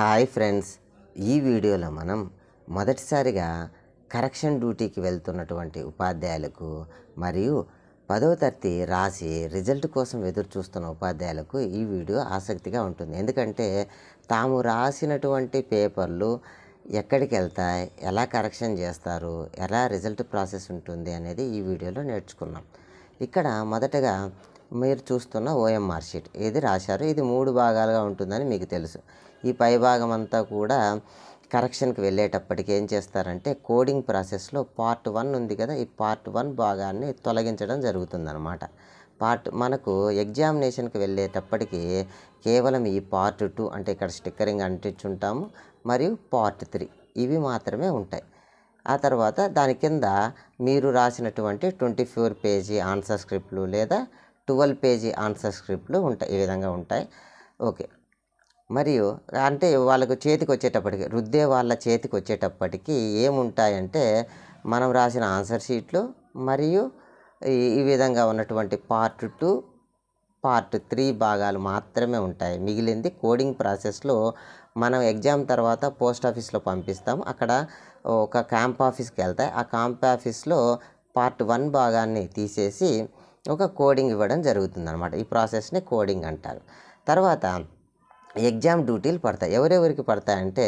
hi friends ఈ వీడియోలో మనం మొదటిసారిగా కరెక్షన్ డ్యూటీకి వెళ్తున్నటువంటి ఉపాధ్యాయులకు మరియు పదవ తరగతి రాసి రిజల్ట్ కోసం ఎదురు చూస్తున్న ఉపాధ్యాయులకు ఈ వీడియో ఆసక్తిగా ఉంటుంది ఎందుకంటే తాము రాసినటువంటి పేపర్లు ఎక్కడికి వెళ్తాయి ఎలా కరెక్షన్ చేస్తారు ఎలా రిజల్ట్ ప్రాసెస్ ఉంటుంది అనేది ఈ వీడియోలో నేర్చుకున్నాం ఇక్కడ మొదటగా మీరు చూస్తున్న ఓఎంఆర్ షీట్ ఇది రాశారు ఇది మూడు భాగాలుగా ఉంటుందని మీకు తెలుసు ఈ పై భాగం అంతా కూడా కరెక్షన్కి వెళ్ళేటప్పటికి ఏం చేస్తారంటే కోడింగ్ ప్రాసెస్లో పార్ట్ వన్ ఉంది కదా ఈ పార్ట్ వన్ భాగాన్ని తొలగించడం జరుగుతుందన్నమాట పార్ట్ మనకు ఎగ్జామినేషన్కి వెళ్ళేటప్పటికి కేవలం ఈ పార్ట్ టూ అంటే ఇక్కడ స్టిక్కరింగ్ అంటించుంటాము మరియు పార్ట్ త్రీ ఇవి మాత్రమే ఉంటాయి ఆ తర్వాత దాని కింద మీరు రాసినటువంటి ట్వంటీ ఫోర్ పేజీ ఆన్సర్ స్క్రిప్ట్లు లేదా ట్వెల్వ్ పేజీ ఆన్సర్ స్క్రిప్ట్లు ఉంటాయి ఈ విధంగా ఉంటాయి ఓకే మరియు అంటే వాళ్ళకు చేతికి వచ్చేటప్పటికి రుద్దే వాళ్ళ చేతికి వచ్చేటప్పటికి ఏముంటాయంటే మనం రాసిన ఆన్సర్ షీట్లు మరియు ఈ విధంగా ఉన్నటువంటి పార్ట్ టూ పార్ట్ త్రీ భాగాలు మాత్రమే ఉంటాయి మిగిలింది కోడింగ్ ప్రాసెస్లో మనం ఎగ్జామ్ తర్వాత పోస్ట్ ఆఫీస్లో పంపిస్తాం అక్కడ ఒక క్యాంప్ ఆఫీస్కి వెళ్తాయి ఆ క్యాంప్ ఆఫీస్లో పార్ట్ వన్ భాగాన్ని తీసేసి ఒక కోడింగ్ ఇవ్వడం జరుగుతుంది అనమాట ఈ ప్రాసెస్ని కోడింగ్ అంటారు తర్వాత ఎగ్జామ్ డ్యూటీలు పడతాయి ఎవరెవరికి పడతాయంటే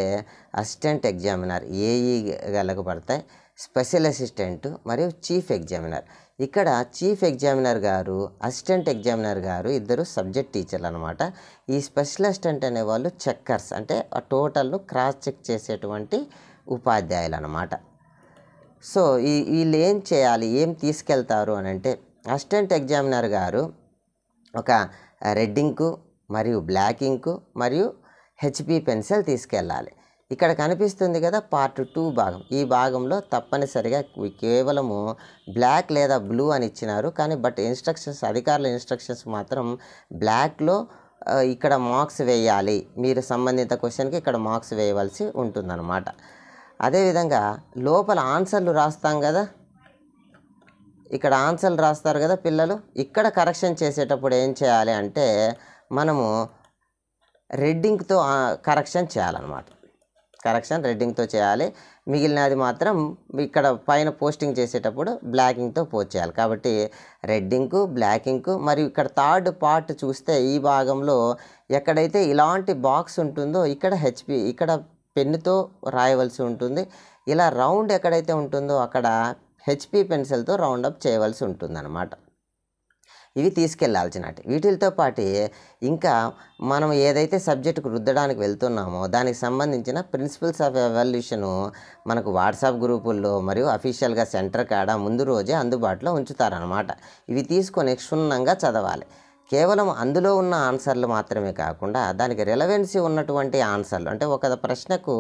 అసిస్టెంట్ ఎగ్జామినర్ ఏఈ గలకు పడతాయి స్పెషల్ అసిస్టెంట్ మరియు చీఫ్ ఎగ్జామినర్ ఇక్కడ చీఫ్ ఎగ్జామినర్ గారు అసిస్టెంట్ ఎగ్జామినర్ గారు ఇద్దరు సబ్జెక్ట్ టీచర్లు అనమాట ఈ స్పెషల్ అసిస్టెంట్ అనేవాళ్ళు చెక్కర్స్ అంటే ఆ టోటల్ను క్రాస్ చెక్ చేసేటువంటి ఉపాధ్యాయులు అనమాట సో ఈ వీళ్ళు ఏం చేయాలి ఏం తీసుకెళ్తారు అని అంటే అసిస్టెంట్ ఎగ్జామినర్ గారు ఒక రెడ్ ఇంకు మరియు బ్లాక్ ఇంకు మరియు హెచ్పి పెన్సిల్ తీసుకెళ్ళాలి ఇక్కడ కనిపిస్తుంది కదా పార్ట్ టూ భాగం ఈ భాగంలో తప్పనిసరిగా కేవలము బ్లాక్ లేదా బ్లూ అని ఇచ్చినారు కానీ బట్ ఇన్స్ట్రక్షన్స్ అధికారుల ఇన్స్ట్రక్షన్స్ మాత్రం బ్లాక్లో ఇక్కడ మార్క్స్ వేయాలి మీరు సంబంధిత క్వశ్చన్కి ఇక్కడ మార్క్స్ వేయవలసి ఉంటుందన్నమాట అదేవిధంగా లోపల ఆన్సర్లు రాస్తాం కదా ఇక్కడ ఆన్సర్లు రాస్తారు కదా పిల్లలు ఇక్కడ కరెక్షన్ చేసేటప్పుడు ఏం చేయాలి అంటే మనము రెడ్డింగ్తో కరెక్షన్ చేయాలన్నమాట కరెక్షన్ రెడ్డింగ్తో చేయాలి మిగిలినది మాత్రం ఇక్కడ పైన పోస్టింగ్ చేసేటప్పుడు బ్లాకింగ్తో పోస్ట్ చేయాలి కాబట్టి రెడ్డింగ్కు బ్లాకింగ్కు మరియు ఇక్కడ థర్డ్ పార్ట్ చూస్తే ఈ భాగంలో ఎక్కడైతే ఇలాంటి బాక్స్ ఉంటుందో ఇక్కడ హెచ్పి ఇక్కడ పెన్నుతో రాయవలసి ఉంటుంది ఇలా రౌండ్ ఎక్కడైతే ఉంటుందో అక్కడ హెచ్పి పెన్సిల్తో రౌండప్ చేయవలసి ఉంటుందన్నమాట ఇవి తీసుకెళ్లాల్సినటి వీటితో పాటు ఇంకా మనం ఏదైతే సబ్జెక్టుకు రుద్దడానికి వెళ్తున్నామో దానికి సంబంధించిన ప్రిన్సిపల్స్ ఆఫ్ ఎవల్యూషను మనకు వాట్సాప్ గ్రూపుల్లో మరియు అఫీషియల్గా సెంటర్ కాడ ముందు రోజే అందుబాటులో ఉంచుతారనమాట ఇవి తీసుకొని క్షుణ్ణంగా చదవాలి కేవలం అందులో ఉన్న ఆన్సర్లు మాత్రమే కాకుండా దానికి రిలవెన్సీ ఉన్నటువంటి ఆన్సర్లు అంటే ఒక ప్రశ్నకు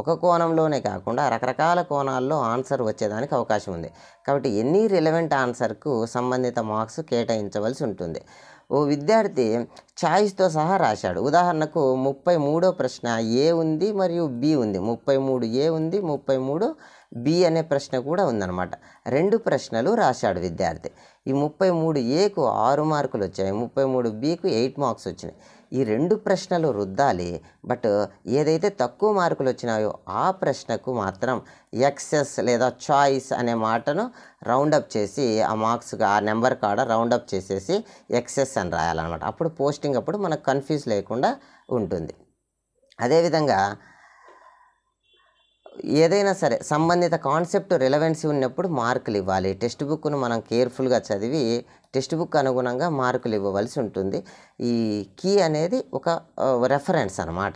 ఒక కోణంలోనే కాకుండా రకరకాల కోణాల్లో ఆన్సర్ వచ్చేదానికి అవకాశం ఉంది కాబట్టి ఎనీ రిలవెంట్ ఆన్సర్కు సంబంధిత మార్క్స్ కేటాయించవలసి ఉంటుంది ఓ విద్యార్థి ఛాయిస్తో సహా రాశాడు ఉదాహరణకు ముప్పై మూడో ప్రశ్న ఏ ఉంది మరియు బి ఉంది ముప్పై మూడు ఏ ఉంది ముప్పై మూడు బి అనే ప్రశ్న కూడా ఉందన్నమాట రెండు ప్రశ్నలు రాశాడు విద్యార్థి ఈ ముప్పై మూడు ఏకు ఆరు మార్కులు వచ్చాయి ముప్పై మూడు బికు ఎయిట్ మార్క్స్ వచ్చినాయి ఈ రెండు ప్రశ్నలు రుద్దాలి బట్ ఏదైతే తక్కువ మార్కులు వచ్చినాయో ఆ ప్రశ్నకు మాత్రం ఎక్సెస్ లేదా చాయిస్ అనే మాటను రౌండప్ చేసి ఆ మార్క్స్ ఆ నెంబర్ కాడ రౌండప్ చేసేసి ఎక్సెస్ అని రాయాలన్నమాట అప్పుడు పోస్టింగ్ అప్పుడు మనకు కన్ఫ్యూజ్ లేకుండా ఉంటుంది అదేవిధంగా ఏదైనా సరే సంబంధిత కాన్సెప్ట్ రిలవెన్సీ ఉన్నప్పుడు మార్కులు ఇవ్వాలి టెక్స్ట్ బుక్ను మనం కేర్ఫుల్గా చదివి టెక్స్ట్ బుక్ అనుగుణంగా మార్కులు ఇవ్వవలసి ఉంటుంది ఈ కీ అనేది ఒక రెఫరెన్స్ అనమాట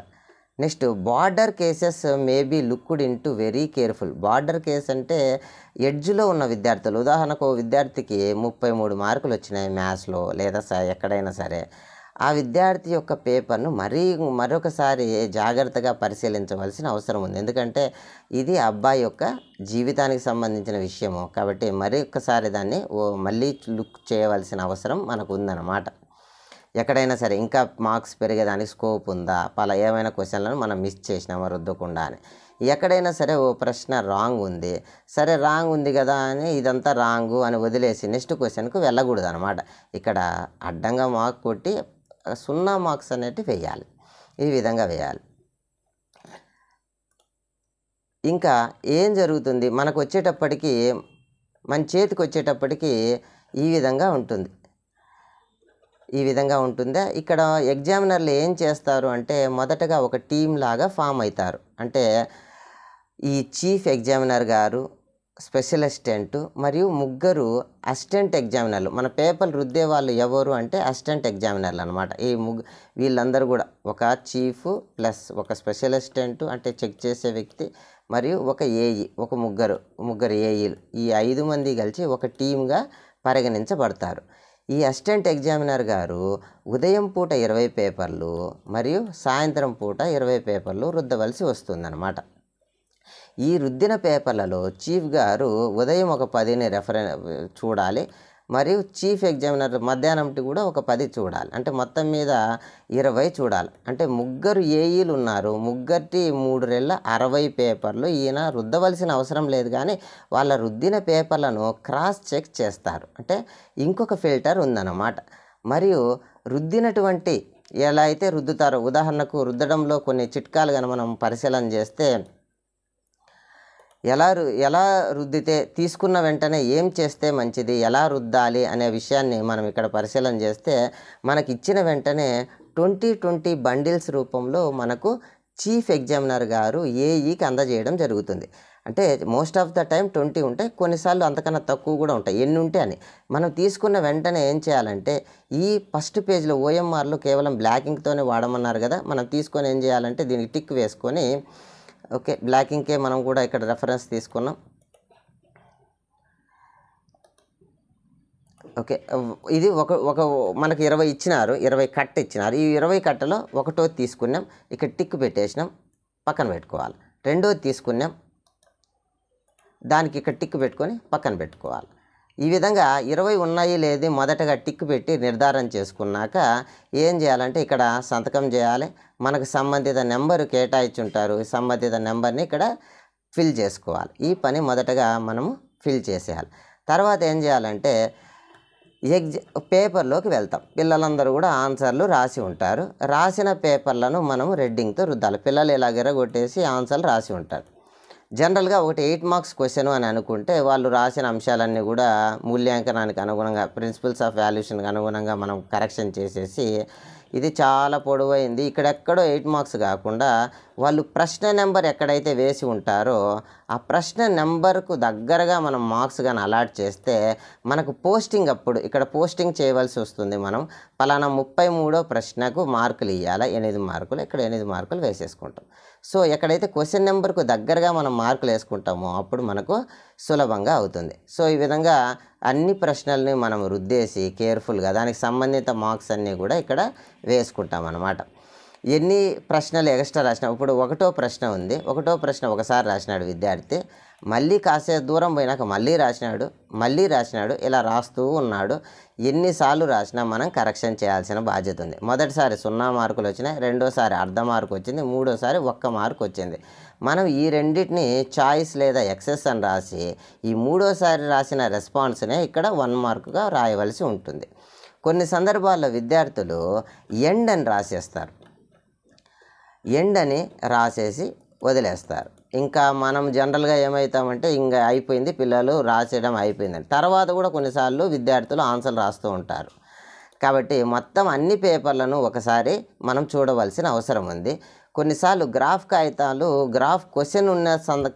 next border cases maybe looked into very careful border case అంటే ఎడ్జ్లో ఉన్న విద్యార్థులు ఉదాహరణకు విద్యార్థికి ముప్పై మూడు మార్కులు వచ్చినాయి మ్యాథ్స్లో లేదా ఎక్కడైనా సరే ఆ విద్యార్థి యొక్క పేపర్ను మరీ మరొకసారి జాగ్రత్తగా పరిశీలించవలసిన అవసరం ఉంది ఎందుకంటే ఇది అబ్బాయి యొక్క జీవితానికి సంబంధించిన విషయము కాబట్టి మరీ ఒక్కసారి దాన్ని మళ్ళీ లుక్ చేయవలసిన అవసరం మనకు ఉందన్నమాట ఎక్కడైనా సరే ఇంకా మార్క్స్ పెరిగేదానికి స్కోప్ ఉందా పలా ఏమైనా క్వశ్చన్లను మనం మిస్ చేసినామా రుద్దకుండా అని ఎక్కడైనా సరే ఓ ప్రశ్న రాంగ్ ఉంది సరే రాంగ్ ఉంది కదా అని ఇదంతా రాంగు అని వదిలేసి నెక్స్ట్ క్వశ్చన్కు వెళ్ళకూడదు అనమాట ఇక్కడ అడ్డంగా మార్క్ కొట్టి సున్నా మార్క్స్ అనేటివి వేయాలి ఈ విధంగా వేయాలి ఇంకా ఏం జరుగుతుంది మనకు వచ్చేటప్పటికి మన చేతికి వచ్చేటప్పటికి ఈ విధంగా ఉంటుంది ఈ విధంగా ఉంటుందా ఇక్కడ ఎగ్జామినర్లు ఏం చేస్తారు అంటే మొదటగా ఒక టీం లాగా ఫామ్ అవుతారు అంటే ఈ చీఫ్ ఎగ్జామినర్ గారు స్పెషల్ అసిస్టెంట్ మరియు ముగ్గురు అసిస్టెంట్ ఎగ్జామినర్లు మన పేపర్లు రుద్దే వాళ్ళు ఎవరు అంటే అసిస్టెంట్ ఎగ్జామినర్లు అనమాట ఈ ముగ్గు వీళ్ళందరూ కూడా ఒక చీఫ్ ప్లస్ ఒక స్పెషల్ అసిస్టెంట్ అంటే చెక్ చేసే వ్యక్తి మరియు ఒక ఏఈ ఒక ముగ్గురు ముగ్గురు ఏఈలు ఈ ఐదు మంది కలిసి ఒక టీమ్గా పరిగణించబడతారు ఈ అసిస్టెంట్ ఎగ్జామినర్ గారు ఉదయం పూట ఇరవై పేపర్లు మరియు సాయంత్రం పూట ఇరవై పేపర్లు రుద్దవలసి వస్తుందన్నమాట ఈ రుద్దిన పేపర్లలో చీఫ్ గారు ఉదయం ఒక పదిని రెఫరెన్ చూడాలి మరియు చీఫ్ ఎగ్జామినర్ మధ్యాహ్నంటి కూడా ఒక పది చూడాలి అంటే మొత్తం మీద ఇరవై చూడాలి అంటే ముగ్గురు ఏఈలు ఉన్నారు ముగ్గురి మూడు రెళ్ళ అరవై పేపర్లు ఈయన రుద్దవలసిన అవసరం లేదు కానీ వాళ్ళ రుద్దిన పేపర్లను క్రాస్ చెక్ చేస్తారు అంటే ఇంకొక ఫిల్టర్ ఉందన్నమాట మరియు రుద్దినటువంటి ఎలా అయితే రుద్దుతారో ఉదాహరణకు రుద్దడంలో కొన్ని చిట్కాలు కనుక మనం పరిశీలన చేస్తే ఎలా ఎలా రుద్దితే తీసుకున్న వెంటనే ఏం చేస్తే మంచిది ఎలా రుద్దాలి అనే విషయాన్ని మనం ఇక్కడ పరిశీలన చేస్తే మనకి ఇచ్చిన వెంటనే ట్వంటీ ట్వంటీ బండిల్స్ రూపంలో మనకు చీఫ్ ఎగ్జామినర్ గారు ఏఈకి అందజేయడం జరుగుతుంది అంటే most of the time twenty ఉంటాయి కొన్నిసార్లు అంతకన్నా తక్కువ కూడా ఉంటాయి ఎన్ని ఉంటే అని మనం తీసుకున్న వెంటనే ఏం చేయాలంటే ఈ ఫస్ట్ పేజ్లో ఓఎంఆర్లో కేవలం బ్లాకింగ్తోనే వాడమన్నారు కదా మనం తీసుకొని ఏం చేయాలంటే దీనికి టిక్ వేసుకొని ఓకే బ్లాకింగ్కే మనం కూడా ఇక్కడ రెఫరెన్స్ తీసుకున్నాం ఓకే ఇది ఒక ఒక మనకి ఇరవై ఇచ్చినారు ఇరవై కట్ట ఇచ్చినారు ఈ ఇరవై కట్టలో ఒకటో తీసుకున్నాం ఇక్కడ టిక్ పెట్టేసినాం పక్కన పెట్టుకోవాలి రెండోది తీసుకున్నాం దానికి ఇక్కడ టిక్ పెట్టుకొని పక్కన పెట్టుకోవాలి ఈ విధంగా ఇరవై ఉన్నాయి లేది మొదటగా టిక్ పెట్టి నిర్ధారణ చేసుకున్నాక ఏం చేయాలంటే ఇక్కడ సంతకం చేయాలి మనకు సంబంధిత నెంబరు ఉంటారు సంబంధిత నెంబర్ని ఇక్కడ ఫిల్ చేసుకోవాలి ఈ పని మొదటగా మనము ఫిల్ చేసేయాలి తర్వాత ఏం చేయాలంటే ఎగ్జ పేపర్లోకి వెళ్తాం పిల్లలందరూ కూడా ఆన్సర్లు రాసి ఉంటారు రాసిన పేపర్లను మనం రెడ్డింగ్తో రుద్దాలి పిల్లలు ఇలా గిరగొట్టేసి ఆన్సర్లు రాసి ఉంటారు జనరల్గా ఒకటి ఎయిట్ మార్క్స్ క్వశ్చన్ అని అనుకుంటే వాళ్ళు రాసిన అంశాలన్నీ కూడా మూల్యాంకనానికి అనుగుణంగా ప్రిన్సిపల్స్ ఆఫ్ వాల్యూషన్కి అనుగుణంగా మనం కరెక్షన్ చేసేసి ఇది చాలా పొడవైంది ఇక్కడెక్కడో ఎయిట్ మార్క్స్ కాకుండా వాళ్ళు ప్రశ్న నెంబర్ ఎక్కడైతే వేసి ఉంటారో ఆ ప్రశ్న నెంబర్కు దగ్గరగా మనం మార్క్స్ కానీ అలాట్ చేస్తే మనకు పోస్టింగ్ అప్పుడు ఇక్కడ పోస్టింగ్ చేయవలసి వస్తుంది మనం పలానా ముప్పై మూడో ప్రశ్నకు మార్కులు ఇవ్వాలా ఎనిమిది మార్కులు ఇక్కడ ఎనిమిది మార్కులు వేసేసుకుంటాం సో ఎక్కడైతే క్వశ్చన్ నెంబర్కు దగ్గరగా మనం మార్కులు వేసుకుంటామో అప్పుడు మనకు సులభంగా అవుతుంది సో ఈ విధంగా అన్ని ప్రశ్నల్ని మనం రుద్దేసి కేర్ఫుల్గా దానికి సంబంధిత మార్క్స్ అన్నీ కూడా ఇక్కడ వేసుకుంటాం అన్నమాట ఎన్ని ప్రశ్నలు ఎక్స్ట్రా రాసిన ఇప్పుడు ఒకటో ప్రశ్న ఉంది ఒకటో ప్రశ్న ఒకసారి రాసినాడు విద్యార్థి మళ్ళీ కాసేపు దూరం పోయినాక మళ్ళీ రాసినాడు మళ్ళీ రాసినాడు ఇలా రాస్తూ ఉన్నాడు ఎన్నిసార్లు రాసినా మనం కరెక్షన్ చేయాల్సిన బాధ్యత ఉంది మొదటిసారి సున్నా మార్కులు వచ్చినాయి రెండోసారి అర్ధ మార్కు వచ్చింది మూడోసారి ఒక్క మార్కు వచ్చింది మనం ఈ రెండింటిని చాయిస్ లేదా ఎక్సెస్ అని రాసి ఈ మూడోసారి రాసిన రెస్పాన్స్నే ఇక్కడ వన్ మార్కుగా రాయవలసి ఉంటుంది కొన్ని సందర్భాల్లో విద్యార్థులు ఎండ్ అని రాసేస్తారు ఎండ్ అని రాసేసి వదిలేస్తారు ఇంకా మనం జనరల్గా ఏమవుతామంటే ఇంకా అయిపోయింది పిల్లలు రాసేయడం అయిపోయిందండి తర్వాత కూడా కొన్నిసార్లు విద్యార్థులు ఆన్సర్లు రాస్తూ ఉంటారు కాబట్టి మొత్తం అన్ని పేపర్లను ఒకసారి మనం చూడవలసిన అవసరం ఉంది కొన్నిసార్లు గ్రాఫ్ కాగితాలు గ్రాఫ్ క్వశ్చన్ ఉన్న సంద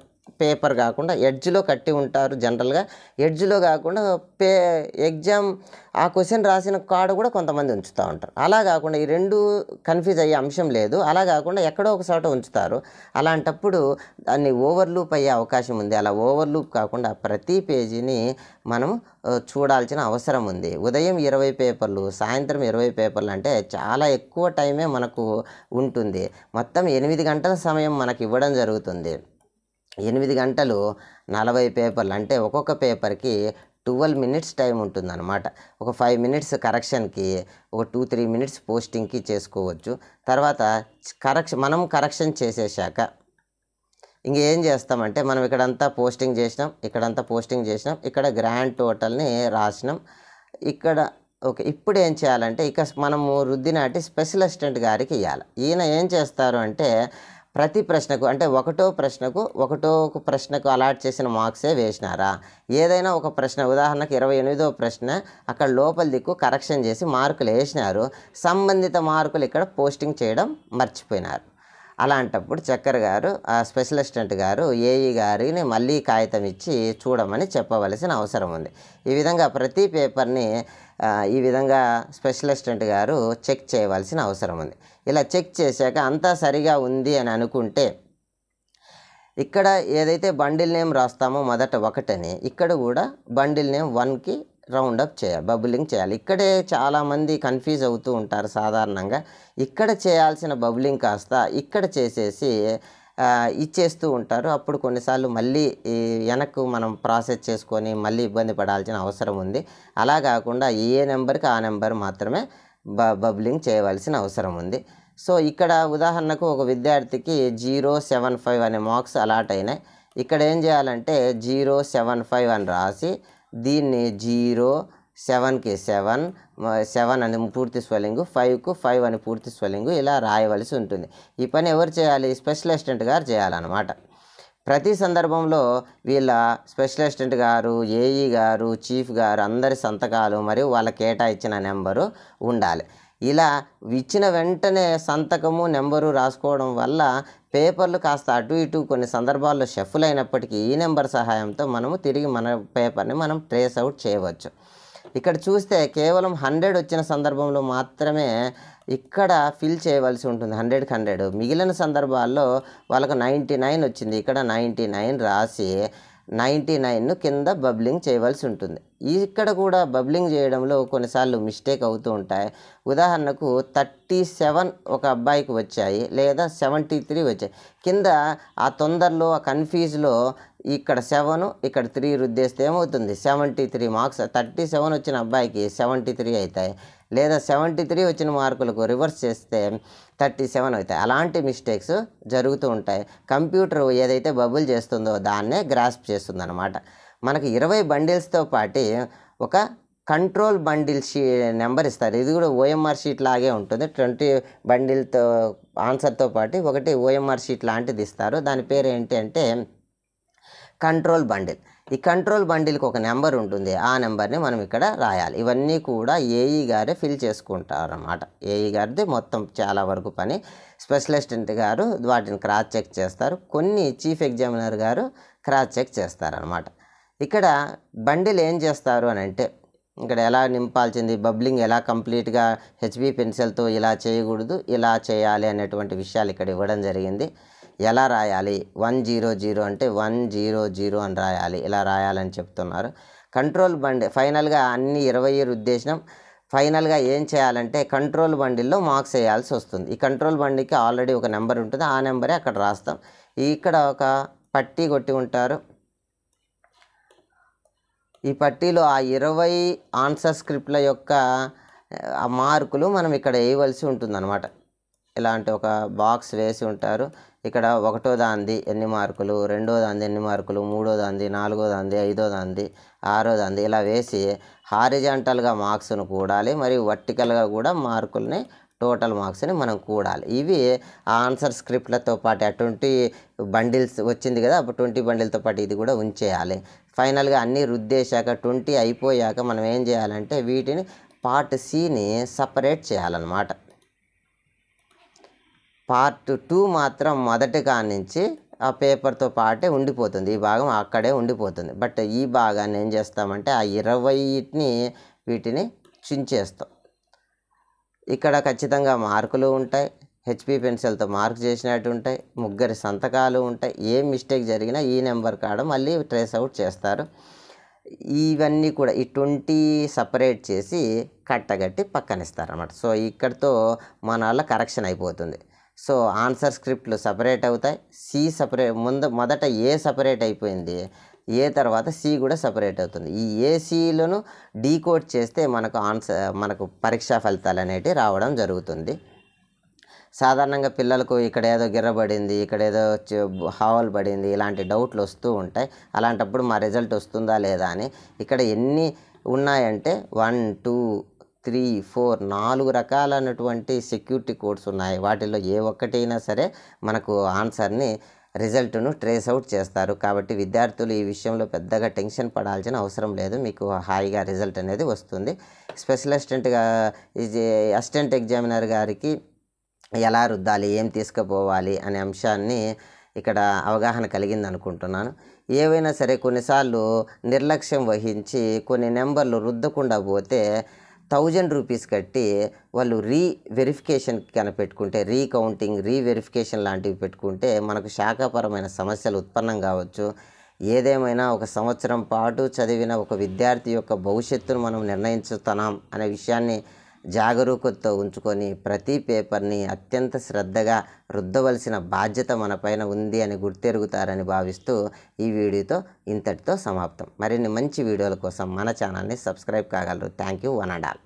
పేపర్ కాకుండా ఎడ్జ్లో కట్టి ఉంటారు జనరల్గా ఎడ్జ్లో కాకుండా పే ఎగ్జామ్ ఆ క్వశ్చన్ రాసిన కార్డు కూడా కొంతమంది ఉంచుతూ ఉంటారు అలా కాకుండా ఈ రెండు కన్ఫ్యూజ్ అయ్యే అంశం లేదు అలా కాకుండా ఎక్కడో ఒకసోట ఉంచుతారు అలాంటప్పుడు దాన్ని ఓవర్లూప్ అయ్యే అవకాశం ఉంది అలా ఓవర్లూప్ కాకుండా ప్రతి పేజీని మనం చూడాల్సిన అవసరం ఉంది ఉదయం ఇరవై పేపర్లు సాయంత్రం ఇరవై పేపర్లు అంటే చాలా ఎక్కువ టైమే మనకు ఉంటుంది మొత్తం ఎనిమిది గంటల సమయం మనకి ఇవ్వడం జరుగుతుంది ఎనిమిది గంటలు నలభై పేపర్లు అంటే ఒక్కొక్క పేపర్కి ట్వెల్వ్ మినిట్స్ టైం ఉంటుందన్నమాట ఒక ఫైవ్ మినిట్స్ కరెక్షన్కి ఒక టూ త్రీ మినిట్స్ పోస్టింగ్కి చేసుకోవచ్చు తర్వాత కరెక్షన్ మనం కరెక్షన్ చేసేసాక ఇంకేం చేస్తామంటే మనం ఇక్కడంతా పోస్టింగ్ చేసినాం ఇక్కడంతా పోస్టింగ్ చేసినాం ఇక్కడ గ్రాండ్ టోటల్ని రాసినాం ఇక్కడ ఓకే ఇప్పుడు ఏం చేయాలంటే ఇక మనము రుద్దినాటి స్పెషల్ అసిస్టెంట్ గారికి ఇవ్వాలి ఈయన ఏం చేస్తారు అంటే ప్రతి ప్రశ్నకు అంటే ఒకటో ప్రశ్నకు ఒకటో ప్రశ్నకు అలాట్ చేసిన మార్క్సే వేసినారా ఏదైనా ఒక ప్రశ్న ఉదాహరణకు ఇరవై ఎనిమిదో ప్రశ్న అక్కడ లోపల దిక్కు కరెక్షన్ చేసి మార్కులు వేసినారు సంబంధిత మార్కులు ఇక్కడ పోస్టింగ్ చేయడం మర్చిపోయినారు అలాంటప్పుడు చక్కెర గారు ఆ స్పెషల్ అసిస్టెంట్ గారు ఏఈ గారిని మళ్ళీ కాగితం ఇచ్చి చూడమని చెప్పవలసిన అవసరం ఉంది ఈ విధంగా ప్రతి పేపర్ని ఈ విధంగా స్పెషల్ గారు చెక్ చేయవలసిన అవసరం ఉంది ఇలా చెక్ చేశాక అంతా సరిగా ఉంది అని అనుకుంటే ఇక్కడ ఏదైతే బండిల్ నేమ్ రాస్తామో మొదట ఒకటని ఇక్కడ కూడా బండిల్ నేమ్ వన్కి రౌండ్ అప్ చేయాలి బబులింగ్ చేయాలి ఇక్కడే చాలామంది కన్ఫ్యూజ్ అవుతూ ఉంటారు సాధారణంగా ఇక్కడ చేయాల్సిన బబులింగ్ కాస్త ఇక్కడ చేసేసి ఇచ్చేస్తూ ఉంటారు అప్పుడు కొన్నిసార్లు మళ్ళీ వెనక్కు మనం ప్రాసెస్ చేసుకొని మళ్ళీ ఇబ్బంది పడాల్సిన అవసరం ఉంది అలా కాకుండా ఏ నెంబర్కి ఆ నెంబర్ మాత్రమే బ బబ్లింగ్ చేయవలసిన అవసరం ఉంది సో ఇక్కడ ఉదాహరణకు ఒక విద్యార్థికి జీరో సెవెన్ ఫైవ్ అనే మార్క్స్ అలాట్ అయినాయి ఇక్కడ ఏం చేయాలంటే జీరో సెవెన్ ఫైవ్ అని రాసి దీన్ని జీరో సెవెన్కి సెవెన్ సెవెన్ అని పూర్తి స్వెల్లింగ్ ఫైవ్కు ఫైవ్ అని పూర్తి స్వెల్లింగ్ ఇలా రాయవలసి ఉంటుంది ఈ పని ఎవరు చేయాలి స్పెషల్ అసిస్టెంట్ గారు చేయాలన్నమాట ప్రతి సందర్భంలో వీళ్ళ స్పెషల్ అసిస్టెంట్ గారు ఏఈ గారు చీఫ్ గారు అందరి సంతకాలు మరియు వాళ్ళ కేటాయించిన నెంబరు ఉండాలి ఇలా ఇచ్చిన వెంటనే సంతకము నెంబరు రాసుకోవడం వల్ల పేపర్లు కాస్త అటు ఇటు కొన్ని సందర్భాల్లో షఫుల్ అయినప్పటికీ ఈ నెంబర్ సహాయంతో మనము తిరిగి మన పేపర్ని మనం ట్రేస్ అవుట్ చేయవచ్చు ఇక్కడ చూస్తే కేవలం హండ్రెడ్ వచ్చిన సందర్భంలో మాత్రమే ఇక్కడ ఫిల్ చేయవలసి ఉంటుంది హండ్రెడ్కి హండ్రెడ్ మిగిలిన సందర్భాల్లో వాళ్ళకు నైంటీ నైన్ వచ్చింది ఇక్కడ నైంటీ నైన్ రాసి నైంటీ నైన్ను కింద బబ్లింగ్ చేయవలసి ఉంటుంది ఇక్కడ కూడా బబ్లింగ్ చేయడంలో కొన్నిసార్లు మిస్టేక్ అవుతూ ఉంటాయి ఉదాహరణకు థర్టీ సెవెన్ ఒక అబ్బాయికి వచ్చాయి లేదా సెవెంటీ త్రీ వచ్చాయి కింద ఆ తొందరలో ఆ కన్ఫ్యూజ్లో ఇక్కడ సెవెన్ ఇక్కడ త్రీ రుద్దేస్తే ఏమవుతుంది seventy three marks thirty seven వచ్చిన అబ్బాయికి సెవెంటీ త్రీ అవుతాయి లేదా సెవెంటీ త్రీ వచ్చిన మార్కులకు రివర్స్ చేస్తే థర్టీ సెవెన్ అవుతాయి అలాంటి మిస్టేక్స్ జరుగుతూ ఉంటాయి కంప్యూటర్ ఏదైతే బబుల్ చేస్తుందో దాన్నే గ్రాస్ప్ అనమాట మనకి ఇరవై బండిల్స్తో పాటు ఒక కంట్రోల్ బండిల్ షీ నెంబర్ ఇస్తారు ఇది కూడా ఓఎంఆర్ షీట్ లాగే ఉంటుంది ట్వంటీ బండిల్తో ఆన్సర్తో పాటు ఒకటి ఓఎంఆర్ షీట్ లాంటిది ఇస్తారు దాని పేరు ఏంటి అంటే కంట్రోల్ బండిల్ ఈ కంట్రోల్ బండిల్కి ఒక నెంబర్ ఉంటుంది ఆ నెంబర్ని మనం ఇక్కడ రాయాలి ఇవన్నీ కూడా ఏఈ గారే ఫిల్ చేసుకుంటారు అనమాట ఏఈ గారిది మొత్తం చాలా వరకు పని స్పెషలిస్ట్ గారు వాటిని క్రాస్ చెక్ చేస్తారు కొన్ని చీఫ్ ఎగ్జామినర్ గారు క్రాస్ చెక్ చేస్తారనమాట ఇక్కడ బండిల్ ఏం చేస్తారు అని అంటే ఇక్కడ ఎలా నింపాల్సింది బబ్లింగ్ ఎలా కంప్లీట్గా హెచ్బి పెన్సిల్తో ఇలా చేయకూడదు ఇలా చేయాలి అనేటువంటి విషయాలు ఇక్కడ ఇవ్వడం జరిగింది ఎలా రాయాలి వన్ జీరో జీరో అంటే వన్ జీరో జీరో అని రాయాలి ఇలా రాయాలని చెప్తున్నారు కంట్రోల్ బండి ఫైనల్గా అన్ని ఇరవై ఉద్దేశం ఫైనల్గా ఏం చేయాలంటే కంట్రోల్ బండిల్లో మార్క్స్ వేయాల్సి వస్తుంది ఈ కంట్రోల్ బండికి ఆల్రెడీ ఒక నెంబర్ ఉంటుంది ఆ నెంబరే అక్కడ రాస్తాం ఇక్కడ ఒక పట్టీ కొట్టి ఉంటారు ఈ పట్టీలో ఆ ఇరవై ఆన్సర్ స్క్రిప్ట్ల యొక్క మార్కులు మనం ఇక్కడ వేయవలసి ఉంటుందన్నమాట ఇలాంటి ఒక బాక్స్ వేసి ఉంటారు ఇక్కడ ఒకటో దాంది ఎన్ని మార్కులు రెండో దాంది ఎన్ని మార్కులు మూడో దాంది నాలుగో దాంది ఐదో దాంది ఆరో దాంది ఇలా వేసి హారిజాంటల్గా మార్క్స్ను కూడాలి మరియు వర్టికల్గా కూడా మార్కుల్ని టోటల్ మార్క్స్ని మనం కూడాలి ఇవి ఆన్సర్ స్క్రిప్ట్లతో పాటు అటువంటి బండిల్స్ వచ్చింది కదా అప్పుడు ట్వంటీ బండిల్తో పాటు ఇది కూడా ఉంచేయాలి ఫైనల్గా అన్నీ రుద్దేశాక ట్వంటీ అయిపోయాక మనం ఏం చేయాలంటే వీటిని పార్ట్ సిని సపరేట్ చేయాలన్నమాట పార్ట్ టూ మాత్రం మొదటిగా నుంచి ఆ పేపర్తో పాటే ఉండిపోతుంది ఈ భాగం అక్కడే ఉండిపోతుంది బట్ ఈ భాగాన్ని ఏం చేస్తామంటే ఆ ఇరవైటిని వీటిని చించేస్తాం ఇక్కడ ఖచ్చితంగా మార్కులు ఉంటాయి హెచ్పి పెన్సిల్తో మార్క్ చేసినట్టు ఉంటాయి ముగ్గురి సంతకాలు ఉంటాయి ఏ మిస్టేక్ జరిగినా ఈ నెంబర్ కాడ మళ్ళీ ట్రేస్ అవుట్ చేస్తారు ఇవన్నీ కూడా ఈ ట్వంటీ సపరేట్ చేసి కట్టగట్టి అన్నమాట సో ఇక్కడితో మన వల్ల కరెక్షన్ అయిపోతుంది సో ఆన్సర్ స్క్రిప్ట్లు సపరేట్ అవుతాయి సి సపరేట్ ముందు మొదట ఏ సపరేట్ అయిపోయింది ఏ తర్వాత సి కూడా సపరేట్ అవుతుంది ఈ ఏసీలను డీకోడ్ చేస్తే మనకు ఆన్సర్ మనకు పరీక్షా ఫలితాలు అనేటివి రావడం జరుగుతుంది సాధారణంగా పిల్లలకు ఇక్కడ ఏదో గిర్రబడింది ఇక్కడ ఏదో హావల్ పడింది ఇలాంటి డౌట్లు వస్తూ ఉంటాయి అలాంటప్పుడు మా రిజల్ట్ వస్తుందా లేదా అని ఇక్కడ ఎన్ని ఉన్నాయంటే వన్ టూ త్రీ ఫోర్ నాలుగు రకాలైనటువంటి సెక్యూరిటీ కోడ్స్ ఉన్నాయి వాటిలో ఏ ఒక్కటైనా సరే మనకు ఆన్సర్ని రిజల్ట్ను ట్రేస్ అవుట్ చేస్తారు కాబట్టి విద్యార్థులు ఈ విషయంలో పెద్దగా టెన్షన్ పడాల్సిన అవసరం లేదు మీకు హాయిగా రిజల్ట్ అనేది వస్తుంది స్పెషల్ అసిస్టెంట్గా అసిస్టెంట్ ఎగ్జామినర్ గారికి ఎలా రుద్దాలి ఏం తీసుకుపోవాలి అనే అంశాన్ని ఇక్కడ అవగాహన కలిగింది అనుకుంటున్నాను ఏవైనా సరే కొన్నిసార్లు నిర్లక్ష్యం వహించి కొన్ని నెంబర్లు రుద్దకుండా పోతే థౌజండ్ రూపీస్ కట్టి వాళ్ళు రీ వెరిఫికేషన్ కనపెట్టుకుంటే రీకౌంటింగ్ రీ వెరిఫికేషన్ లాంటివి పెట్టుకుంటే మనకు శాఖాపరమైన సమస్యలు ఉత్పన్నం కావచ్చు ఏదేమైనా ఒక సంవత్సరం పాటు చదివిన ఒక విద్యార్థి యొక్క భవిష్యత్తును మనం నిర్ణయించుతున్నాం అనే విషయాన్ని జాగరూకతతో ఉంచుకొని ప్రతి పేపర్ని అత్యంత శ్రద్ధగా రుద్దవలసిన బాధ్యత మనపైన ఉంది అని గుర్తెరుగుతారని భావిస్తూ ఈ వీడియోతో ఇంతటితో సమాప్తం మరిన్ని మంచి వీడియోల కోసం మన ఛానల్ని సబ్స్క్రైబ్ కాగలరు thank you one and all